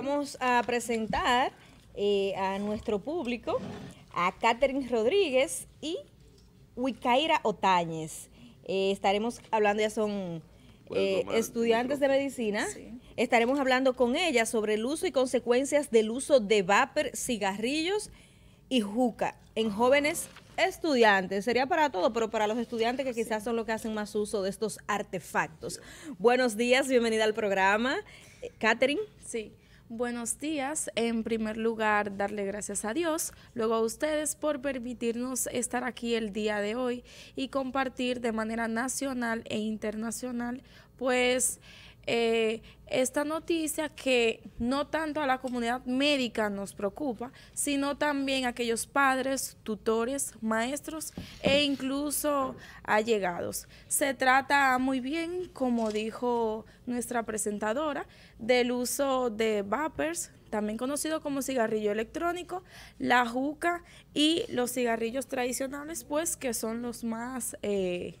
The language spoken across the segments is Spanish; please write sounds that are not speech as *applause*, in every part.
vamos a presentar eh, a nuestro público a Catherine Rodríguez y Wicaira Otañez. Eh, estaremos hablando, ya son eh, estudiantes de medicina. Estaremos hablando con ellas sobre el uso y consecuencias del uso de vapor, cigarrillos y juca en jóvenes estudiantes. Sería para todo, pero para los estudiantes que quizás son los que hacen más uso de estos artefactos. Buenos días, bienvenida al programa. Catherine. Sí. Buenos días. En primer lugar, darle gracias a Dios, luego a ustedes por permitirnos estar aquí el día de hoy y compartir de manera nacional e internacional, pues eh, esta noticia que no tanto a la comunidad médica nos preocupa, sino también a aquellos padres, tutores, maestros e incluso allegados. Se trata muy bien, como dijo nuestra presentadora, del uso de vapers, también conocido como cigarrillo electrónico, la juca y los cigarrillos tradicionales, pues que son los más... Eh,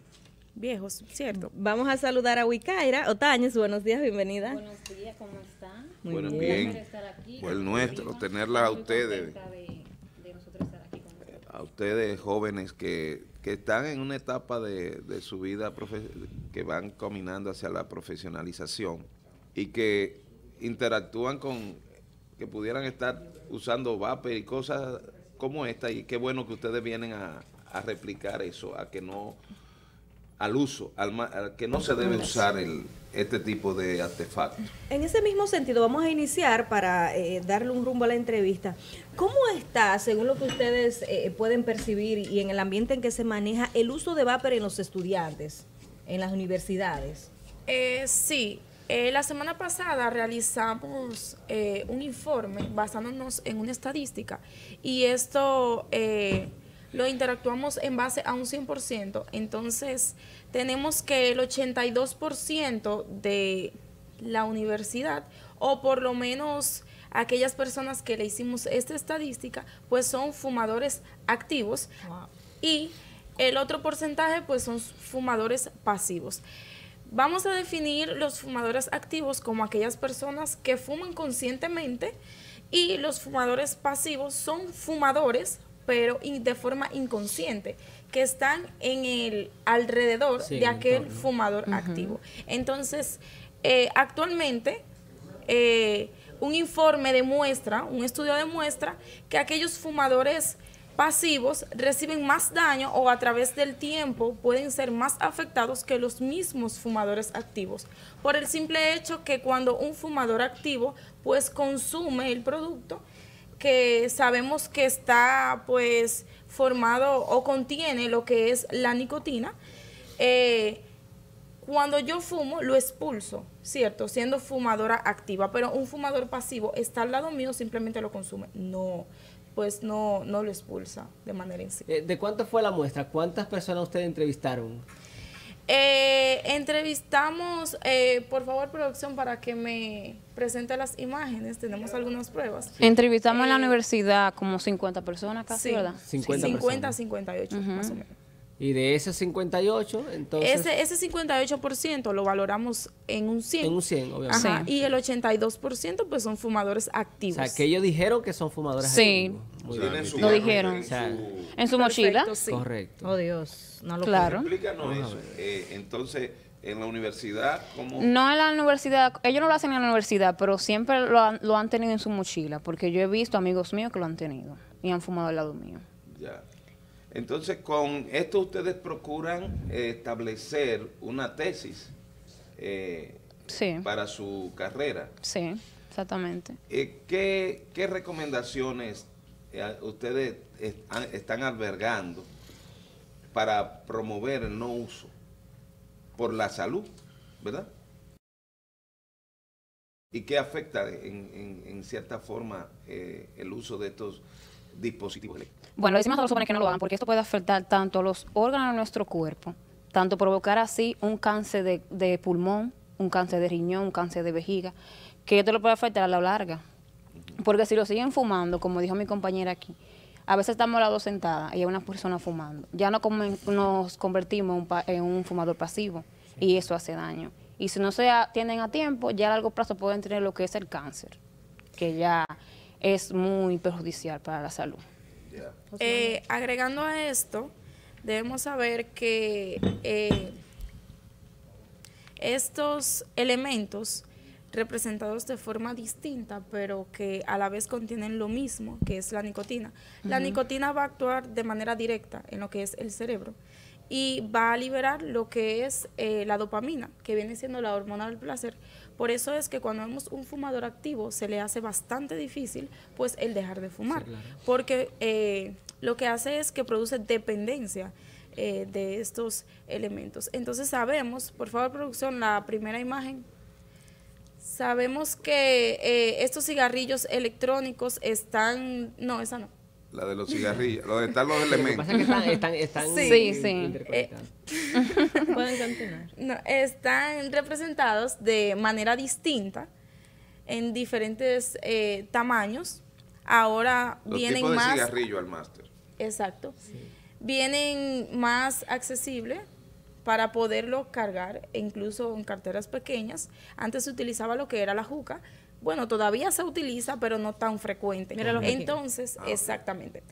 viejos, ¿cierto? Mm. Vamos a saludar a Wicaira. Otañez, buenos días, bienvenida. Buenos días, ¿cómo están? Muy bueno, bien. por Pues nuestro, tenerla a ustedes. De, nosotros estar aquí con ustedes. A ustedes jóvenes que, que están en una etapa de, de su vida que van caminando hacia la profesionalización y que interactúan con, que pudieran estar usando vape y cosas como esta y qué bueno que ustedes vienen a replicar eso, a que no al uso, al, que no se debe usar el, este tipo de artefactos. En ese mismo sentido, vamos a iniciar para eh, darle un rumbo a la entrevista. ¿Cómo está, según lo que ustedes eh, pueden percibir y en el ambiente en que se maneja, el uso de vapor en los estudiantes, en las universidades? Eh, sí, eh, la semana pasada realizamos un informe basándonos en una estadística y esto lo interactuamos en base a un 100%, entonces tenemos que el 82% de la universidad, o por lo menos aquellas personas que le hicimos esta estadística, pues son fumadores activos y el otro porcentaje pues son fumadores pasivos. Vamos a definir los fumadores activos como aquellas personas que fuman conscientemente y los fumadores pasivos son fumadores pero de forma inconsciente, que están en el alrededor de aquel fumador activo. Entonces, eh, actualmente, eh, un informe demuestra, un estudio demuestra que aquellos fumadores pasivos reciben más daño o a través del tiempo pueden ser más afectados que los mismos fumadores activos, por el simple hecho que cuando un fumador activo pues consume el producto, que sabemos que está pues formado o contiene lo que es la nicotina, eh, cuando yo fumo lo expulso, ¿cierto? Siendo fumadora activa, pero un fumador pasivo está al lado mío, simplemente lo consume. No, pues no, no lo expulsa de manera sí eh, ¿De cuánto fue la muestra? ¿Cuántas personas ustedes entrevistaron? Eh, entrevistamos, eh, por favor, producción, para que me presente las imágenes. Tenemos algunas pruebas. Entrevistamos en la eh, universidad como 50 personas casi, sí. ¿verdad? 50, 50 58, más o menos. Y de ese 58, entonces... Ese, ese 58% lo valoramos en un 100. En un 100, obviamente. Ajá, y el 82% pues son fumadores activos. O sea, que ellos dijeron que son fumadores activos. Sí. Lo dijeron. En su, mochila. Correcto. Oh, Dios. No lo claro. Eh, entonces... ¿En la universidad? ¿cómo? No en la universidad, ellos no lo hacen en la universidad, pero siempre lo han, lo han tenido en su mochila, porque yo he visto amigos míos que lo han tenido y han fumado al lado mío. Ya. Entonces, con esto ustedes procuran eh, establecer una tesis eh, para su carrera. Sí, exactamente. Eh, ¿qué, recomendaciones ustedes están albergando para promover el no uso por la salud, verdad? ¿Y qué afecta en, en cierta forma el uso de estos dispositivo Bueno, decimos a los que no lo hagan porque esto puede afectar tanto a los órganos de nuestro cuerpo, tanto provocar así un cáncer de, pulmón, un cáncer de riñón, un cáncer de vejiga, que esto lo puede afectar a la larga. Porque si lo siguen fumando, como dijo mi compañera aquí, a veces estamos las dos sentadas y hay una persona fumando. Ya no nos convertimos en, un, fumador pasivo y eso hace daño. Y si no se atienden a tiempo, ya a largo plazo pueden tener lo que es el cáncer, que ya es muy perjudicial para la salud. Eh, agregando a esto, debemos saber que eh, estos elementos representados de forma distinta, pero que a la vez contienen lo mismo, que es la nicotina. La nicotina va a actuar de manera directa en lo que es el cerebro y va a liberar lo que es eh, la dopamina, que viene siendo la hormona del placer. Por eso es que cuando vemos un fumador activo se le hace bastante difícil pues el dejar de fumar, porque eh, lo que hace es que produce dependencia eh, de estos elementos. Entonces sabemos, por favor producción, la primera imagen. Sabemos que estos cigarrillos electrónicos están, no, esa no, la de los cigarrillos, lo de estar los elementos. Lo que pasa es que están, están, sí, sí. Eh. Pueden continuar. están representados de manera distinta en diferentes eh, tamaños. Ahora vienen tipos de más. cigarrillo al máster. Exacto. Vienen más accesibles para poderlo cargar, incluso en carteras pequeñas. Antes se utilizaba lo que era la juca, bueno, todavía se utiliza, pero no tan frecuente. Entonces, ah, exactamente.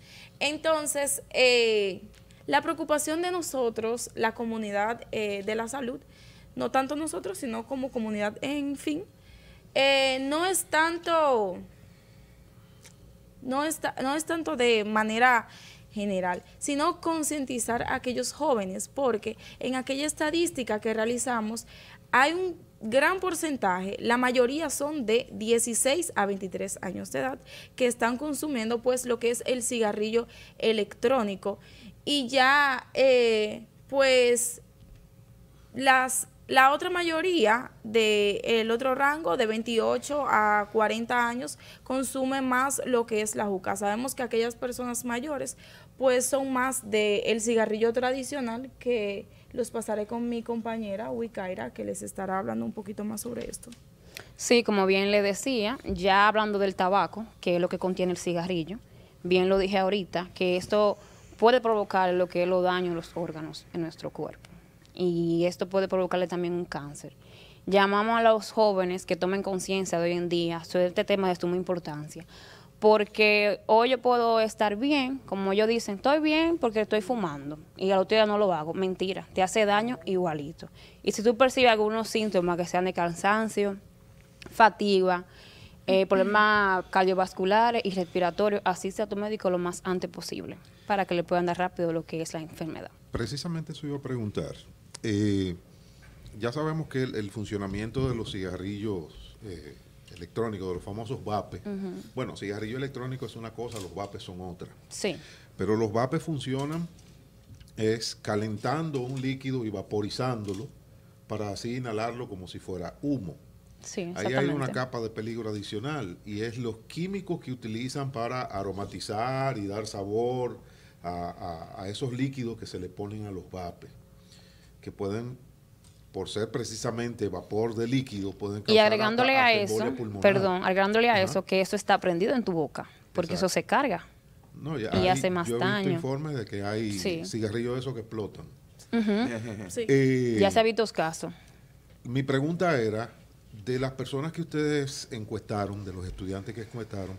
Entonces, eh, la preocupación de nosotros, la comunidad eh, de la salud, no tanto nosotros, sino como comunidad, en fin, eh, no es tanto, no no es tanto de manera general, sino concientizar a aquellos jóvenes, porque en aquella estadística que realizamos hay un gran porcentaje, la mayoría son de 16 a 23 años de edad que están consumiendo pues lo que es el cigarrillo electrónico y ya eh, pues las la otra mayoría del el otro rango, de 28 a 40 años, consume más lo que es la juca. Sabemos que aquellas personas mayores, pues son más del el cigarrillo tradicional que los pasaré con mi compañera Wikaira, que les estará hablando un poquito más sobre esto. Sí, como bien le decía, ya hablando del tabaco, que es lo que contiene el cigarrillo, bien lo dije ahorita, que esto puede provocar lo que es los daños en los órganos en nuestro cuerpo. Y esto puede provocarle también un cáncer. Llamamos a los jóvenes que tomen conciencia de hoy en día sobre este tema de suma importancia, porque hoy yo puedo estar bien, como ellos dicen, estoy bien porque estoy fumando y al otro día no lo hago. Mentira, te hace daño igualito. Y si tú percibes algunos síntomas que sean de cansancio, fatiga, eh, problemas cardiovasculares y respiratorios, asiste a tu médico lo más antes posible para que le puedan dar rápido lo que es la enfermedad. Precisamente eso iba a preguntar. Eh, ya sabemos que el, funcionamiento de los cigarrillos... Eh, electrónico, de los famosos vapes. Bueno, si Bueno, cigarrillo electrónico es una cosa, los vapes son otra. Sí. Pero los vapes funcionan es calentando un líquido y vaporizándolo para así inhalarlo como si fuera humo. Sí, Ahí hay una capa de peligro adicional y es los químicos que utilizan para aromatizar y dar sabor a, a esos líquidos que se le ponen a los vapes, que pueden por ser precisamente vapor de líquido, pueden causar Y agregándole a, eso, perdón, agregándole a eso, que eso está prendido en tu boca, porque eso se carga. y hace más yo he visto informes de que hay cigarrillos de esos que explotan. *laughs* Eh, ya se ha visto casos. Mi pregunta era, de las personas que ustedes encuestaron, de los estudiantes que encuestaron,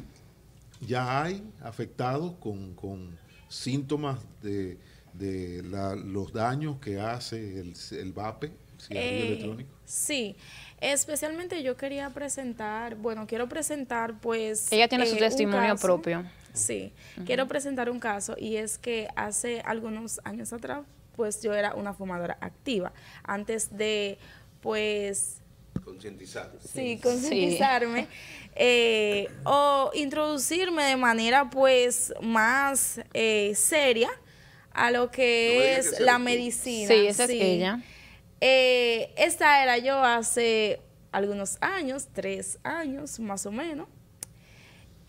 ¿ya hay afectados con, con síntomas de, de los daños que hace el, el VAPE eh, sí. Especialmente yo quería presentar, bueno, quiero presentar pues... Ella tiene eh, su testimonio propio. Sí, quiero presentar un caso y es que hace algunos años atrás pues yo era una fumadora activa. Antes de pues... Concientizarme. Sí, concientizarme. *laughs* Eh, o introducirme de manera pues más seria a lo que es la medicina. Sí, esa es ella. Eh, esta era yo hace algunos años, tres años más o menos.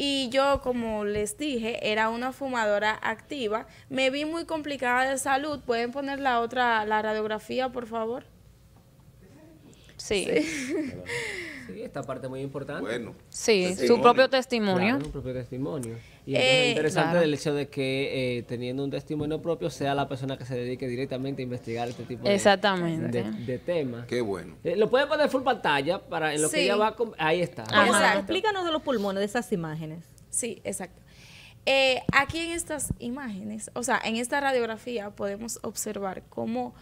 Y yo, como les dije, era una fumadora activa. Me vi muy complicada de salud. ¿Pueden poner la otra, la radiografía, por favor? Sí. Sí, esta parte muy importante. Bueno. Sí, su propio testimonio. su propio testimonio. Y es eh, interesante el hecho de que eh, teniendo un testimonio propio sea la persona que se dedique directamente a investigar este tipo Exactamente. De, temas. Qué bueno. Eh, lo puede poner full pantalla para en lo que ya va Ahí está. Explícanos de los pulmones, de esas imágenes. Sí, exacto. aquí en estas imágenes, o sea, en esta radiografía podemos observar cómo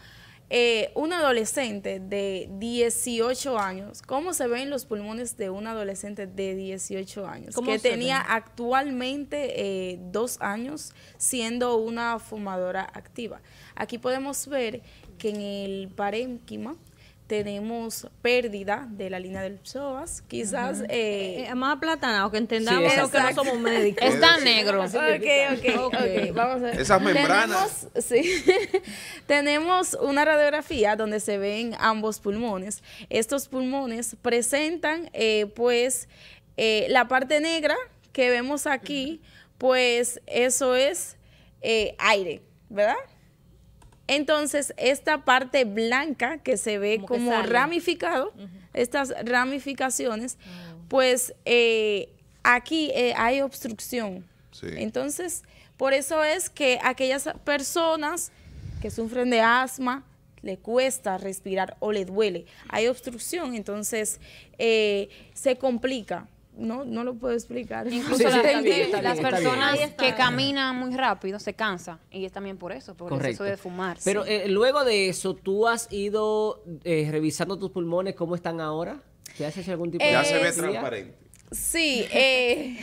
eh, un adolescente de 18 años, ¿cómo se ven los pulmones de un adolescente de 18 años? Que tenía actualmente eh, dos años siendo una fumadora activa. Aquí podemos ver que en el parénquima tenemos pérdida de la línea del psoas, quizás... Es eh, eh, eh, más aplatanado, que entendamos que no somos médicos. Está negro. ok, ok, vamos a ver. Tenemos, sí, *laughs* tenemos una radiografía donde se ven ambos pulmones. Estos pulmones presentan, pues, la parte negra que vemos aquí, pues, eso es aire, ¿verdad? Entonces, esta parte blanca que se ve como, ramificado, estas ramificaciones, ah. pues eh, aquí eh, hay obstrucción. Entonces, por eso es que aquellas personas que sufren de asma, le cuesta respirar o le duele, hay obstrucción, entonces eh, se complica no, no lo puedo explicar. Incluso las, personas que caminan muy rápido se cansan y es también por eso, por eso de fumar. Pero eh, luego de eso, ¿tú has ido eh, revisando tus pulmones cómo están ahora? ¿Te has algún tipo eh, de... Ya se ve transparente. Sí, *laughs*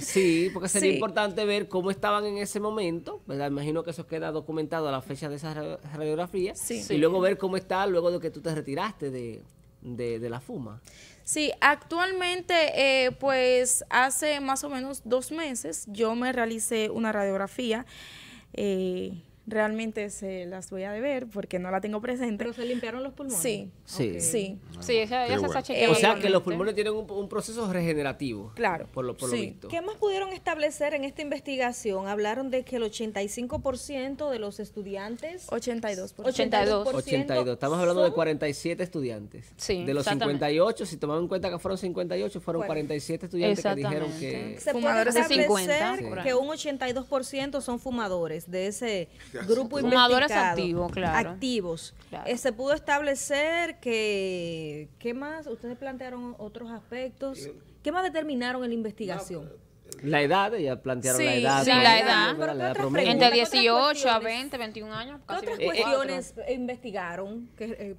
sí, porque sería importante ver cómo estaban en ese momento, ¿verdad? Imagino que eso queda documentado a la fecha de esa radiografía y luego ver cómo está luego de que tú te retiraste de, de, la fuma. Sí, actualmente, eh, pues hace más o menos dos meses yo me realicé una radiografía. Eh, realmente se las voy a deber porque no la tengo presente. ¿Pero se limpiaron los pulmones? Sí, sí. Sí, O sea que los pulmones tienen un, proceso regenerativo. Claro. Por lo, ¿Qué más pudieron establecer en esta investigación? Hablaron de que el 85% de los estudiantes... 82%. 82. 82. Estamos hablando de 47 estudiantes. De los 58, si tomamos en cuenta que fueron 58, fueron 47 estudiantes que dijeron que... Se puede establecer 50, que un 82% son fumadores de ese grupos fumadores activos, Activos. Eh, se pudo establecer que, ¿qué más? Ustedes plantearon otros aspectos. Eh, ¿Qué más determinaron en la investigación? Eh, la edad, ya plantearon la edad. Sí, la edad. entre 18 a 20, 21 años. ¿Qué otras cuestiones investigaron? Que,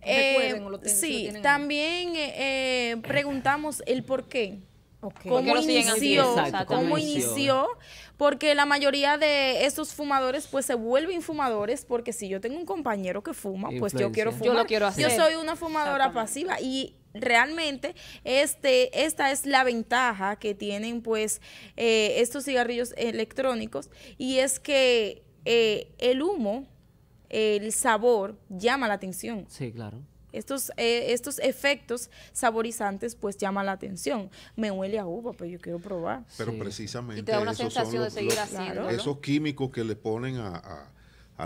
o lo sí, también preguntamos el por qué ¿Cómo, inició, Porque la mayoría de estos fumadores pues se vuelven fumadores porque si yo tengo un compañero que fuma, pues yo quiero fumar. Yo lo quiero hacer. Yo soy una fumadora pasiva y realmente este, esta es la ventaja que tienen pues eh, estos cigarrillos electrónicos y es que eh, el humo, el sabor llama la atención. Sí, claro estos, eh, estos efectos saborizantes pues llaman la atención. Me huele a uva, pero pues, yo quiero probar. Pero precisamente te da una esos sensación de seguir Esos químicos que le ponen a,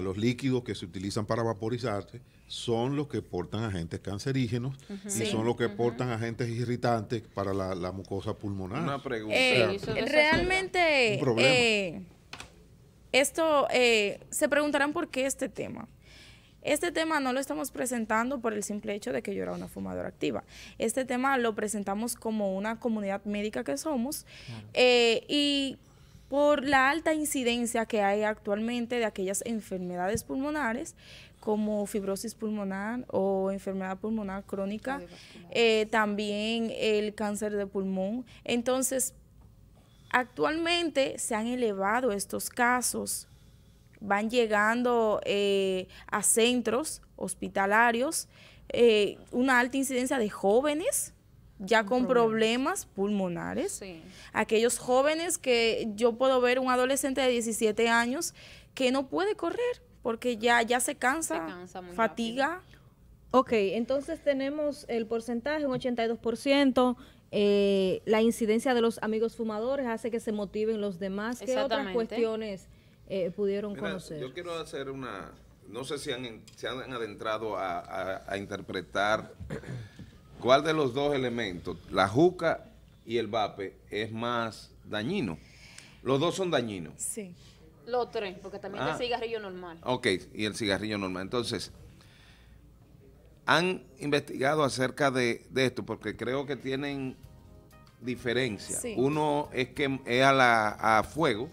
los líquidos que se utilizan para vaporizarse son los que portan agentes cancerígenos y son los que portan agentes irritantes para la, mucosa pulmonar. Una pregunta. Eh, realmente, eh, esto, eh, se preguntarán por qué este tema. Este tema no lo estamos presentando por el simple hecho de que yo era una fumadora activa. Este tema lo presentamos como una comunidad médica que somos eh, y por la alta incidencia que hay actualmente de aquellas enfermedades pulmonares como fibrosis pulmonar o enfermedad pulmonar crónica, eh, también el cáncer de pulmón. Entonces, actualmente se han elevado estos casos van llegando eh, a centros hospitalarios, eh, una alta incidencia de jóvenes ya con problemas pulmonares, aquellos jóvenes que yo puedo ver un adolescente de 17 años que no puede correr porque ya, ya se cansa, fatiga. Ok, entonces tenemos el porcentaje, un 82%. Eh, la incidencia de los amigos fumadores hace que se motiven los demás. ¿Qué otras cuestiones eh, pudieron conocer. Yo quiero hacer una, no sé si han, se han adentrado a, interpretar cuál de los dos elementos, la juca y el vape, es más dañino. Los dos son dañinos. Sí. Los tres, porque también es el ah. cigarrillo normal. Ok, y el cigarrillo normal. Entonces, han investigado acerca de, esto, porque creo que tienen diferencia. Uno es que es la, a fuego,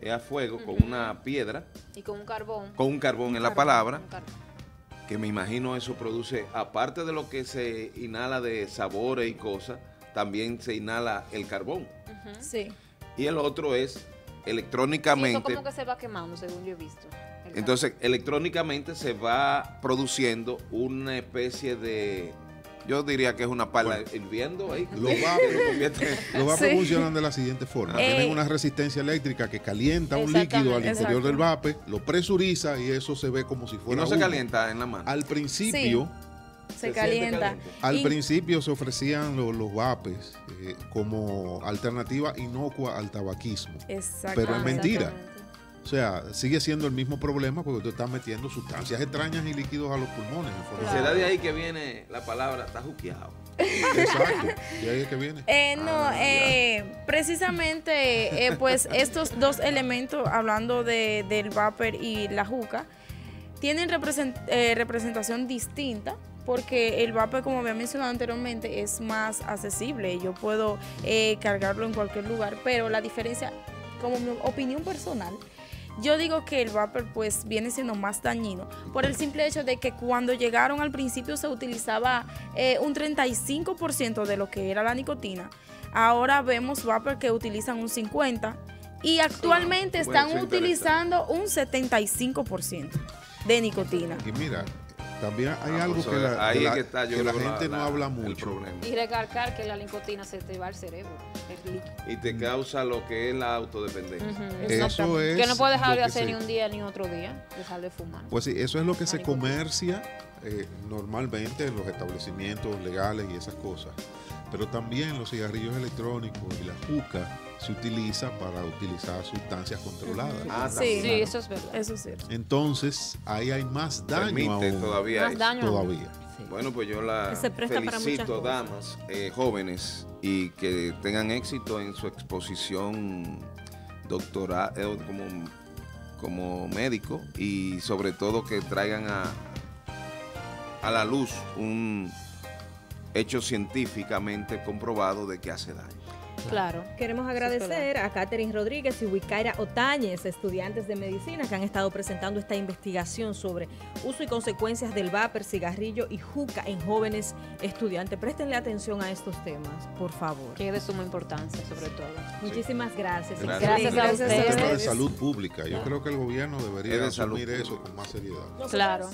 es eh, a fuego con una piedra. Y con un carbón. Con un carbón en la palabra. Que me imagino eso produce, aparte de lo que se inhala de sabores y cosas, también se inhala el carbón. Sí. Y el otro es electrónicamente. eso como que se va quemando, según yo he visto. entonces, electrónicamente se va produciendo una especie de yo diría que es una pala hirviendo ahí. Los vapes funcionan de la siguiente forma. Eh. Tienen una resistencia eléctrica que calienta un líquido al interior del vape, lo presuriza y eso se ve como si fuera. no se calienta en la mano. Al principio. Se, calienta. Al principio se ofrecían los, vapes eh, como alternativa inocua al tabaquismo. Pero es mentira. O sea, sigue siendo el mismo problema porque tú estás metiendo sustancias extrañas y líquidos a los pulmones. Será de ahí que viene la palabra, está juqueado. Exacto, de ahí es que viene. Eh, no, ah, eh, precisamente, eh, pues estos dos elementos, hablando del vapor y la juca, tienen representación distinta porque el vapor, como había mencionado anteriormente, es más accesible. Yo puedo cargarlo en cualquier lugar, pero la diferencia, como mi opinión personal, yo digo que el vapor pues viene siendo más dañino por el simple hecho de que cuando llegaron al principio se utilizaba eh, un 35% de lo que era la nicotina. Ahora vemos vapor que utilizan un 50% y actualmente están utilizando un 75% de nicotina. mira, también hay ah, algo pues, que la, gente no habla mucho. Y recalcar que la nicotina se te va al cerebro, Y te mm. causa lo que es la autodependencia. eso es que no puedes dejar de hacer ni un día ni otro día, dejar de fumar. Pues sí, eso es lo que se comercia eh, normalmente los establecimientos legales y esas cosas. Pero también los cigarrillos electrónicos y la juca se utiliza para utilizar sustancias controladas. Ah, sí, eso es verdad. Entonces, ahí hay más daño todavía. todavía. Bueno, pues yo la felicito, damas eh, jóvenes, y que tengan éxito en su exposición doctoral eh, como, como médico y sobre todo que traigan a, a la luz un hecho científicamente comprobado de que hace daño. Claro. Queremos agradecer a Catherine Rodríguez y Wicaira Otañez, estudiantes de medicina que han estado presentando esta investigación sobre uso y consecuencias del vapor, cigarrillo y juca en jóvenes estudiantes. Préstenle atención a estos temas, por favor. Que es de suma importancia, sobre todo. Muchísimas gracias. Gracias, a ustedes. un tema de salud pública. Yo creo que el gobierno debería asumir eso con más seriedad. Claro.